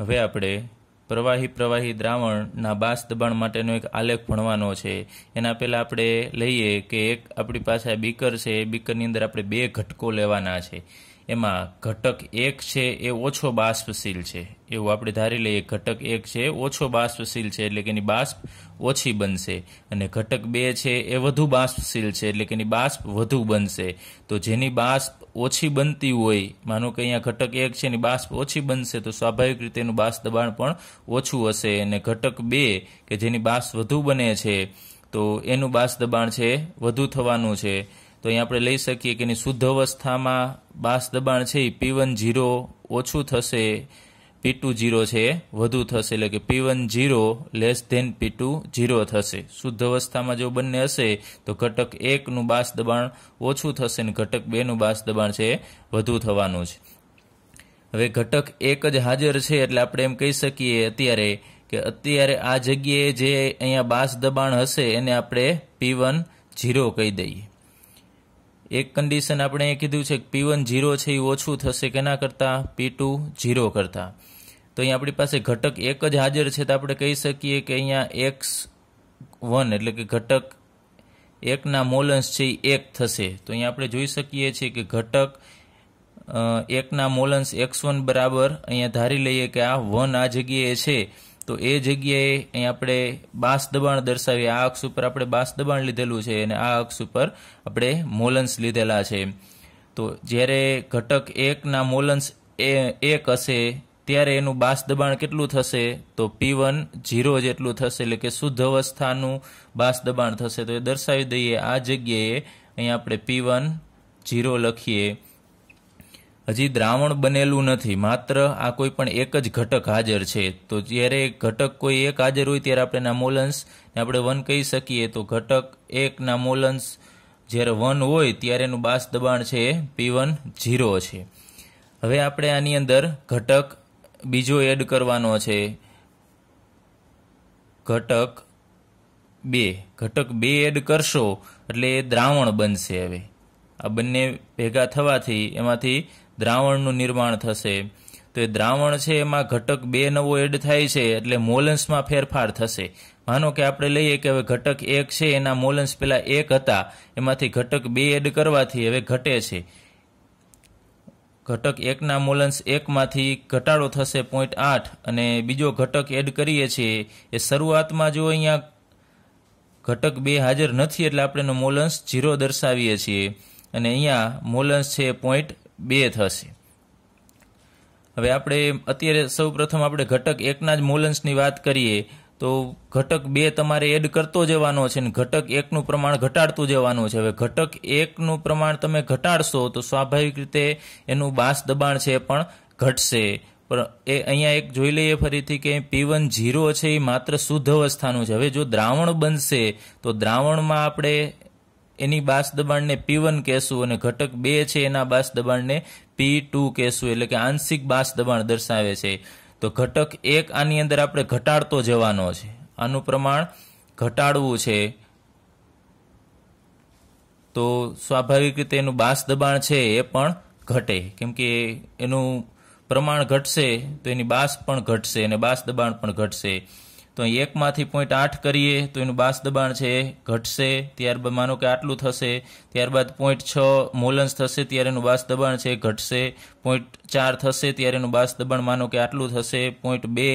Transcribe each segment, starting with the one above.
હવે આપણે પ્રવાહી પ્રવાહી દ્રાવણના બાસ દબાણ માટેનો એક આલેખ ભણવાનો છે એના પહેલાં આપણે લઈએ કે એક આપણી પાસે બીકર છે બીકરની અંદર આપણે બે ઘટકો લેવાના છે એમાં ઘટક એક છે એ ઓછો બાષ્પશીલ છે એવું આપણે ધારી લઈએ ઘટક એક છે ઓછો બાષ્પશીલ છે એટલે કે એની બાષ્પ ઓછી બનશે અને ઘટક બે છે એ વધુ બાષ્પશીલ છે એટલે કે એની બાષ્પ વધુ બનશે તો જેની બાષ્પ ઓછી બનતી હોય માનો કે અહીંયા ઘટક એક છે એની બાષ્પ ઓછી બનશે તો સ્વાભાવિક રીતે એનું બાષ્પ દબાણ પણ ઓછું હશે અને ઘટક બે કે જેની બાષ્પ વધુ બને છે તો એનું બાષ્પ દબાણ છે વધુ થવાનું છે તો અહીં આપણે લઈ શકીએ કે એની શુદ્ધ અવસ્થામાં બાસ દબાણ છે એ પી વન જીરો ઓછું થશે પી ટુ જીરો છે એ વધુ થશે એટલે કે P one zero less than P two zero થશે શુદ્ધ અવસ્થામાં જો બંને હશે તો ઘટક એકનું બાસ દબાણ ઓછું થશે અને ઘટક બેનું બાસ દબાણ છે વધુ થવાનું છે હવે ઘટક એક જ હાજર છે એટલે આપણે એમ કહી શકીએ અત્યારે કે અત્યારે આ જગ્યાએ જે અહીંયા બાસ દબાણ હશે એને આપણે પી વન જીરો કહી દઈએ એક કન્ડિશન આપણે એ કીધું છે કે પી વન જીરો છે એ ઓછું થશે કેના કરતાં પી ટુ જીરો કરતાં તો અહીંયા આપણી પાસે ઘટક એક જ હાજર છે તો આપણે કહી શકીએ કે અહીંયા એક્સ વન એટલે કે ઘટક એકના મોલન્સ છે એ એક થશે તો અહીંયા આપણે જોઈ શકીએ છીએ કે ઘટક એકના મોલન્સ એક્સ વન બરાબર અહીંયા ધારી લઈએ કે આ વન આ જગ્યાએ છે તો એ જગ્યાએ અહીં આપણે બાસ દબાણ દર્શાવીએ આ અક્ષ ઉપર આપણે બાસ દબાણ લીધેલું છે અને આ અક્ષ ઉપર આપણે મોલન્સ લીધેલા છે તો જ્યારે ઘટક એકના મોલન્સ એ એક હશે ત્યારે એનું બાસ દબાણ કેટલું થશે તો પી વન જીરો જેટલું થશે એટલે કે શુદ્ધ અવસ્થાનું બાસ દબાણ થશે તો એ દર્શાવી દઈએ આ જગ્યાએ અહીં આપણે પી વન જીરો લખીએ હજી દ્રાવણ બનેલું નથી માત્ર આ કોઈ પણ એક જ ઘટક હાજર છે તો જ્યારે ઘટક કોઈ એક હાજર હોય ત્યારે આપણે એના મોલન્સને આપણે વન કહી શકીએ તો ઘટક એકના મોલન્સ જ્યારે વન હોય ત્યારે એનું બાસ દબાણ છે એ પી વન ઝીરો છે હવે આપણે આની અંદર ઘટક બીજો એડ કરવાનો છે ઘટક બે ઘટક બે એડ કરશો એટલે એ દ્રાવણ બનશે હવે આ બંને ભેગા થવાથી એમાંથી દ્રાવણનું નિર્માણ થશે તો એ દ્રાવણ છે એમાં ઘટક બે નવો એડ થાય છે એટલે મોલન્સમાં ફેરફાર થશે માનો કે આપણે લઈએ કે હવે ઘટક એક છે એના મોલન્સ પહેલાં એક હતા એમાંથી ઘટક બે એડ કરવાથી હવે ઘટે છે ઘટક એકના મોલન્સ એકમાંથી ઘટાડો થશે પોઈન્ટ આઠ અને બીજો ઘટક એડ કરીએ છીએ એ શરૂઆતમાં જો અહીંયા ઘટક બે હાજર નથી એટલે આપણે એનો મોલન્સ ઝીરો દર્શાવીએ છીએ અને અહીંયા મોલન્સ છે પોઈન્ટ બે થશે હવે આપણે અત્યારે સૌપ્રથમ આપણે ઘટક એકના જ મોલન્સની વાત કરીએ તો ઘટક બે તમારે એડ કરતો જવાનો છે ને ઘટક એકનું પ્રમાણ ઘટાડતું જવાનું છે હવે ઘટક એકનું પ્રમાણ તમે ઘટાડશો તો સ્વાભાવિક રીતે એનું બાસ દબાણ છે પણ ઘટશે પણ એ અહીંયા એક જોઈ લઈએ ફરીથી કે પી વન જીરો છે એ માત્ર શુદ્ધ અવસ્થાનું છે હવે જો દ્રાવણ બનશે તો દ્રાવણમાં આપણે એની બાસ દબાણને પી વન કહેશું અને ઘટક બે છે એના બાસ દબાણને પી ટુ કહેશું એટલે કે આંશિક બાસ દબાણ દર્શાવે છે તો ઘટક એક આની અંદર આપણે ઘટાડતો જવાનો છે આનું પ્રમાણ ઘટાડવું છે તો સ્વાભાવિક રીતે એનું બાસ દબાણ છે એ પણ ઘટે કેમ કે એનું પ્રમાણ ઘટશે તો એની બાસ પણ ઘટશે અને બાસ દબાણ પણ ઘટશે તો અહીં એકમાંથી પોઈન્ટ આઠ કરીએ તો એનું બાસ દબાણ છે ઘટશે ત્યારબાદ માનો કે આટલું થશે ત્યારબાદ પોઈન્ટ છ મોલન્સ થશે ત્યારે એનું બાસ દબાણ છે ઘટશે પોઈન્ટ ચાર થશે ત્યારે એનું બાસ દબાણ માનો કે આટલું થશે પોઈન્ટ બે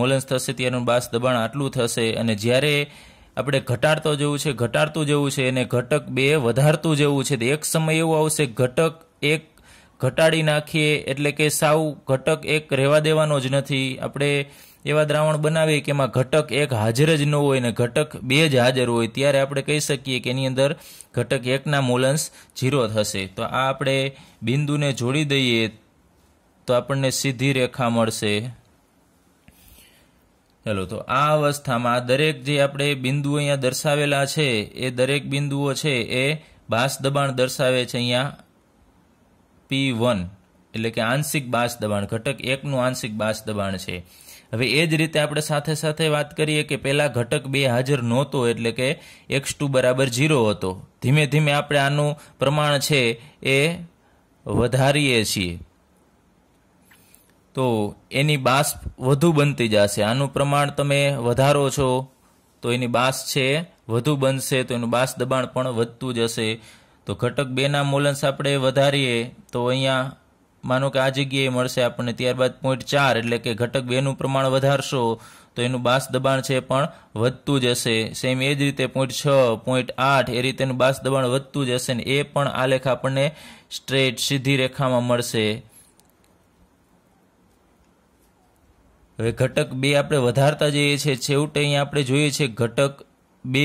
મોલન્સ થશે ત્યારેનું બાસ દબાણ આટલું થશે અને જ્યારે આપણે ઘટાડતો જેવું છે ઘટાડતું જેવું છે અને ઘટક બે વધારતું જેવું છે તો એક સમય એવો આવશે ઘટક એક ઘટાડી નાખીએ એટલે કે સાવ ઘટક એક રહેવા દેવાનો જ નથી આપણે એવા દ્રાવણ બનાવીએ કે એમાં ઘટક એક હાજર જ ન હોય ને ઘટક બે જ હાજર હોય ત્યારે આપણે કહી શકીએ કે એની અંદર ઘટક એકના મોલન્સ ઝીરો થશે તો આ આપણે બિંદુને જોડી દઈએ તો આપણને સીધી રેખા મળશે ચલો તો આ અવસ્થામાં દરેક જે આપણે બિંદુઓ અહીંયા દર્શાવેલા છે એ દરેક બિંદુઓ છે એ બાસ દબાણ દર્શાવે છે અહીંયા પી વન એટલે કે આંશિક બાસ દબાણ ઘટક એકનું આંશિક બાસ દબાણ છે હવે એ જ રીતે આપણે સાથે સાથે વાત કરીએ કે પહેલાં ઘટક બે હાજર નહોતો એટલે કે એક્સ ટુ બરાબર ઝીરો હતો ધીમે ધીમે આપણે આનું પ્રમાણ છે એ વધારીએ છીએ તો એની બાષ્પ વધુ બનતી જશે આનું પ્રમાણ તમે વધારો છો તો એની બાસ છે વધુ બનશે તો એનું બાસ દબાણ પણ વધતું જશે તો ઘટક બેના મોલન્સ આપણે વધારીએ તો અહીંયા માનો કે આ જગ્યાએ મળશે આપણને ત્યારબાદ પોઈન્ટ ચાર એટલે કે ઘટક બેનું પ્રમાણ વધારશો તો એનું બાસ દબાણ છે પણ વધતું જશે સેમ એ જ રીતે પોઈન્ટ છ પોઈન્ટ આઠ એ રીતેનું બાસ દબાણ વધતું જશે ને એ પણ આ લેખ આપણને સ્ટ્રેટ સીધી રેખામાં મળશે હવે ઘટક બે આપણે વધારતા જઈએ છીએ છેવટે અહીંયા આપણે જોઈએ છીએ ઘટક બે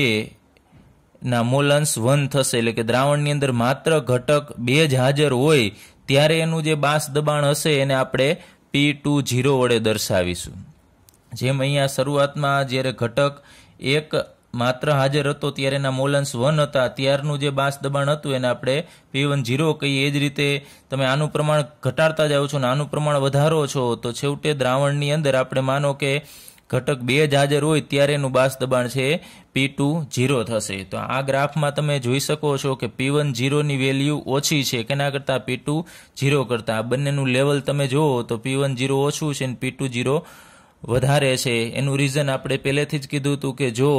ના મોલ અંશ વન થશે એટલે કે દ્રાવણની અંદર માત્ર ઘટક બે જ હાજર હોય ત્યારે એનું જે બાસ દબાણ હશે એને આપણે પી ટુ ઝીરો વડે દર્શાવીશું જેમ અહીંયા શરૂઆતમાં જ્યારે ઘટક એક માત્ર હાજર હતો ત્યારે એના મોલન્સ વન હતા ત્યારનું જે બાસ દબાણ હતું એને આપણે પી વન જીરો કહીએ એ જ રીતે તમે આનું પ્રમાણ ઘટાડતા જાઓ છો ને આનું પ્રમાણ વધારો છો તો છેવટે દ્રાવણની અંદર આપણે માનો કે ઘટક બે જ હાજર હોય ત્યારે એનું બાસ દબાણ છે પી ટુ જીરો થશે તો આ ગ્રાફમાં તમે જોઈ શકો છો કે પી વન જીરોની વેલ્યુ ઓછી છે કેના કરતાં પી ટુ જીરો કરતાં આ બંનેનું લેવલ તમે જુઓ તો પી વન જીરો ઓછું છે અને પી ટુ જીરો વધારે છે એનું રીઝન આપણે પહેલેથી જ કીધું હતું કે જો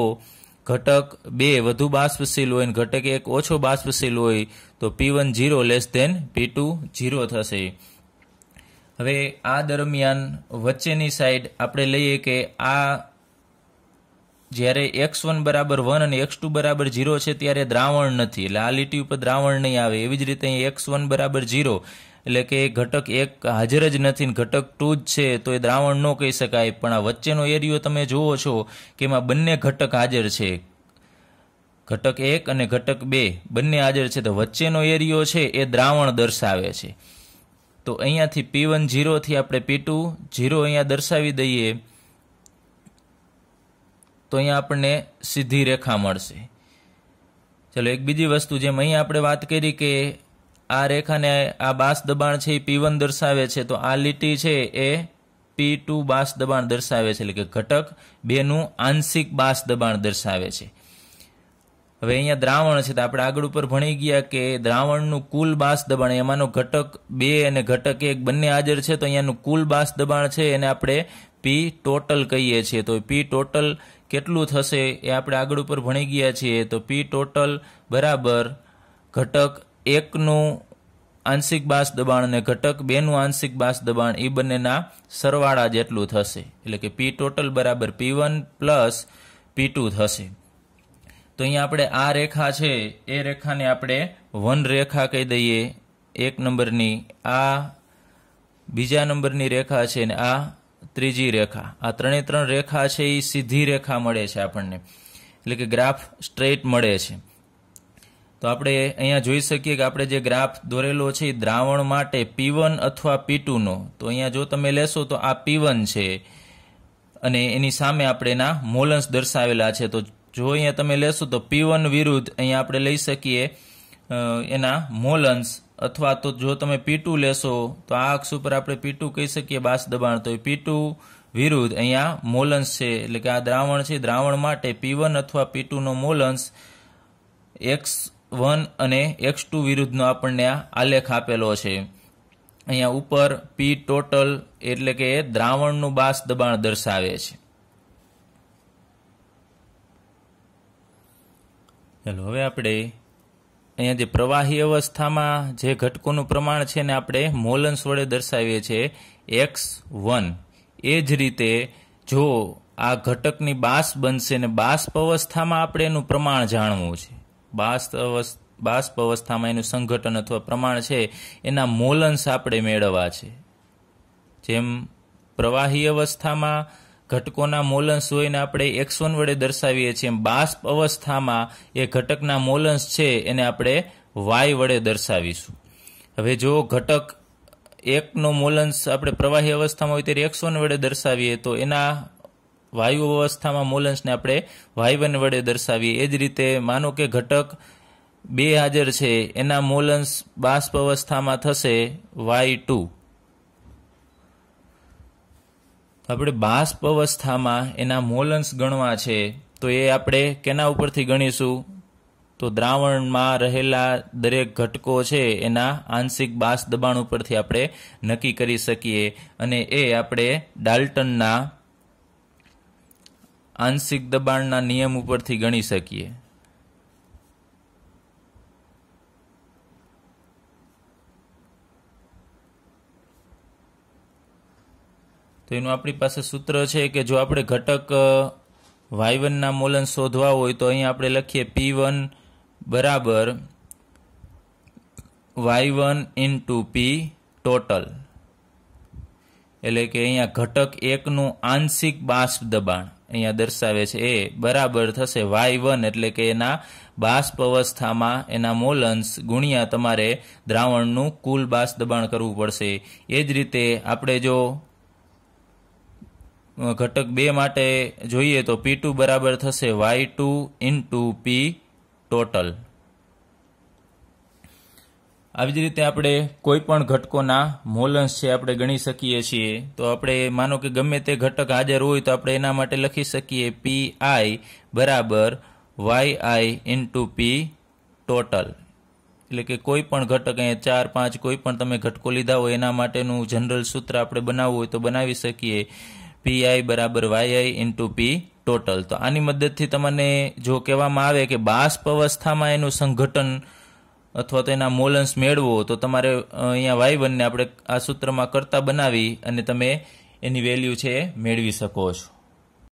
ઘટક બે વધુ બાષ્પશીલ હોય અને ઘટક એક ઓછો બાષ્પશીલ હોય તો P one zero less than P two zero થશે હવે આ દરમિયાન વચ્ચેની સાઈડ આપણે લઈએ કે આ જ્યારે એક્સ વન બરાબર વન અને એક્સ ટુ બરાબર ઝીરો છે ત્યારે દ્રાવણ નથી એટલે આ લીટી ઉપર દ્રાવણ નહીં આવે એવી જ રીતે અહીં એક્સ વન બરાબર ઝીરો એટલે કે ઘટક એક હાજર જ નથી ઘટક ટુ જ છે તો એ દ્રાવણ ન કહી શકાય પણ આ વચ્ચેનો એરિયો તમે જુઓ છો કે એમાં બંને ઘટક હાજર છે ઘટક એક અને ઘટક બે બંને હાજર છે તો વચ્ચેનો એરિયો છે એ દ્રાવણ દર્શાવે છે તો અહીંયાથી પી વન જીરોથી આપણે પી ટુ જીરો અહીંયા દર્શાવી દઈએ તો અહીંયા આપણને સીધી રેખા મળશે ચલો એક બીજી વસ્તુ જેમ અહીંયા આપણે વાત કરી કે આ રેખાને આ બાસ દબાણ છે એ પી વન દર્શાવે છે તો આ લીટી છે એ પી ટુ બાસ દબાણ દર્શાવે છે એટલે કે ઘટક બેનું આંશિક બાસ દબાણ દર્શાવે છે હવે અહીંયા દ્રાવણ છે તો આપણે આગળ ઉપર ભણી ગયા કે દ્રાવણનું કુલ બાસ દબાણ એમાંનો ઘટક બે અને ઘટક એક બંને હાજર છે તો અહીંયાનું કુલ બાસ દબાણ છે એને આપણે પી ટોટલ કહીએ છીએ તો પી ટોટલ કેટલું થશે એ આપણે આગળ ઉપર ભણી ગયા છીએ તો પી ટોટલ બરાબર ઘટક એકનું આંશિક બાસ દબાણ અને ઘટક બેનું આંશિક બાસ દબાણ એ બંનેના સરવાળા જેટલું થશે એટલે કે પી ટોટલ બરાબર P one plus P two થશે તો અહીંયા આપણે આ રેખા છે એ રેખાને આપણે વન રેખા કહી દઈએ એક નંબરની આ બીજા નંબરની રેખા છે ને આ ત્રીજી રેખા આ ત્રણે ત્રણ રેખા છે એ સીધી રેખા મળે છે આપણને એટલે કે ગ્રાફ સ્ટ્રેટ મળે છે તો આપણે અહીંયા જોઈ શકીએ કે આપણે જે ગ્રાફ દોરેલો છે એ દ્રાવણ માટે પી અથવા પી નો તો અહીંયા જો તમે લેશો તો આ પી છે અને એની સામે આપણે એના મોલન્સ દર્શાવેલા છે તો જો અહીંયા તમે લેશો તો પી વન વિરુદ્ધ અહીંયા આપણે લઈ શકીએ એના મોલ અથવા તો જો તમે પી ટુ લેશો તો આ અક્ષ ઉપર આપણે પી ટુ કહી શકીએ બાસ દબાણ તો પી ટુ વિરુદ્ધ અહીંયા મોલન્સ છે એટલે કે આ દ્રાવણ છે દ્રાવણ માટે પી વન અથવા પી ટુનો મોલન્સ એક્સ વન અને એક્સ ટુ વિરુદ્ધનો આપણને આ આલેખ આપેલો છે અહીંયા ઉપર પી ટોટલ એટલે કે દ્રાવણનું બાસ દબાણ દર્શાવે છે ચલો હવે આપણે અહીંયા જે પ્રવાહી અવસ્થામાં જે ઘટકોનું પ્રમાણ છે ને આપણે મોલન્સ વડે દર્શાવીએ છીએ એક્સ વન એ જ રીતે જો આ ઘટકની બાષ્પ બનશે ને બાષ્પ અવસ્થામાં આપણે એનું પ્રમાણ જાણવું છે બાષ્પ બાષ્પ અવસ્થામાં એનું સંગઠન અથવા પ્રમાણ છે એના મોલન્સ આપણે મેળવવા છે જેમ પ્રવાહી અવસ્થામાં ઘટકોના મોલન્સ જોઈને આપણે એક્સોન વડે દર્શાવીએ છીએ બાષ્પ અવસ્થામાં એ ઘટકના મોલન્સ છે એને આપણે વાય વડે દર્શાવીશું હવે જો ઘટક એકનો મોલન્સ આપણે પ્રવાહી અવસ્થામાં હોય ત્યારે એક્સોન વડે દર્શાવીએ તો એના વાયુ અવસ્થામાં મોલન્સને આપણે વાય વન વડે દર્શાવીએ એ જ રીતે માનો કે ઘટક બે હાજર છે એના મોલન્સ બાષ્પ અવસ્થામાં થશે વાય ટુ આપણે બાષ્પ અવસ્થામાં એના મોલન્સ ગણવા છે તો એ આપણે કેના ઉપરથી ગણીશું તો દ્રાવણમાં રહેલા દરેક ઘટકો છે એના આંશિક બાસ દબાણ ઉપરથી આપણે નક્કી કરી શકીએ અને એ આપણે ડાલ્ટનના આંશિક દબાણના નિયમ ઉપરથી ગણી શકીએ તો એનું આપણી પાસે સૂત્ર છે કે જો આપણે ઘટક વાય વનના મોલન શોધવા હોય તો અહીં આપણે લખીએ પી વન બરાબર Y one into P total એટલે કે અહીંયા ઘટક એકનું આંશિક બાષ્પ દબાણ અહીંયા દર્શાવે છે એ બરાબર થશે વાય વન એટલે કે એના બાષ્પ અવસ્થામાં એના મોલન્સ ગુણ્યા તમારે દ્રાવણનું કુલ બાષ્પ દબાણ કરવું પડશે એ જ રીતે આપણે જો ઘટક બે માટે જોઈએ તો પી ટુ બરાબર થશે Y two into P total આવી જ રીતે આપણે કોઈ પણ ઘટકોના મોલન્સ છે આપણે ગણી શકીએ છીએ તો આપણે માનો કે ગમે તે ઘટક હાજર હોય તો આપણે એના માટે લખી શકીએ પી આઈ બરાબર Y I into P total એટલે કે કોઈ પણ ઘટક અહીંયા ચાર પાંચ કોઈ પણ તમે ઘટકો લીધા હોય એના માટેનું જનરલ સૂત્ર આપણે બનાવવું હોય તો બનાવી શકીએ પી આઈ બરાબર Y I into P total તો આની મદદથી તમને જો કહેવામાં આવે કે બાષ્પ અવસ્થામાં એનું સંગઠન અથવા તો એના મોલન્સ મેળવો તો તમારે અહીંયા વાય વનને આપણે આ સૂત્રમાં કરતા બનાવી અને તમે એની વેલ્યુ છે એ મેળવી શકો છો